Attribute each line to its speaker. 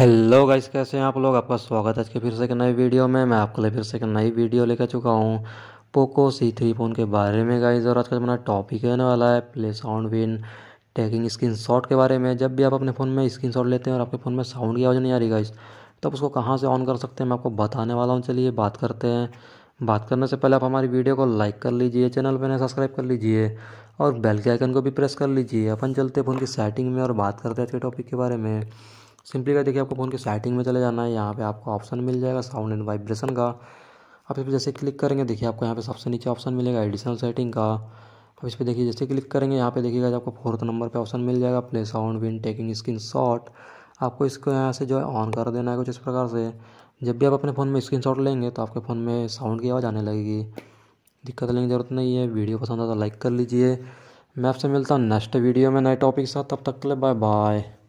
Speaker 1: hello guys कैसे हैं आप लोग आपका स्वागत है आज के फिर से एक नई वीडियो में मैं आपके लिए फिर से एक नई वीडियो लेकर चुका हूँ पोको सी थ्री फोन के बारे में गाइस और आज का मेरा टॉपिक रहने वाला है play sound when taking screenshot के बारे में जब भी आप अपने फ़ोन में स्क्रीन शॉट लेते हैं और आपके फ़ोन में साउंड की आवाज़ नहीं आ रही गाइस तो उसको कहाँ से ऑन कर सकते हैं मैं आपको बताने वाला हूँ चलिए बात करते हैं बात करने से पहले आप हमारी वीडियो को लाइक कर लीजिए चैनल पर सब्सक्राइब कर लीजिए और बेल के आइकन को भी प्रेस कर लीजिए अपन चलते फ़ोन की सेटिंग में और बात करते हैं आज के टॉपिक के बारे में सिंपली का देखिए आपको फ़ोन के सेटिंग में चले जाना है यहाँ पे आपको ऑप्शन मिल जाएगा साउंड एंड वाइब्रेशन का आप इस पर जैसे क्लिक करेंगे देखिए आपको यहाँ पे सबसे नीचे ऑप्शन मिलेगा एडिशनल सेटिंग का अब इस पर देखिए जैसे क्लिक करेंगे यहाँ पे देखिएगा आपको फोर्थ नंबर पे ऑप्शन मिल जाएगा play sound when taking screenshot आपको इसको यहाँ से जो है ऑन कर देना है कुछ इस प्रकार से जब भी आप अपने फ़ोन में स्क्रीन शॉट लेंगे तो आपके फ़ोन में साउंड की आवाज़ आने लगेगी दिक्कत लेने की ज़रूरत नहीं है वीडियो पसंद आता तो लाइक कर लीजिए मैं आपसे मिलता हूँ नेक्स्ट वीडियो में नए टॉपिक के साथ तब तक के लिए बाय बाय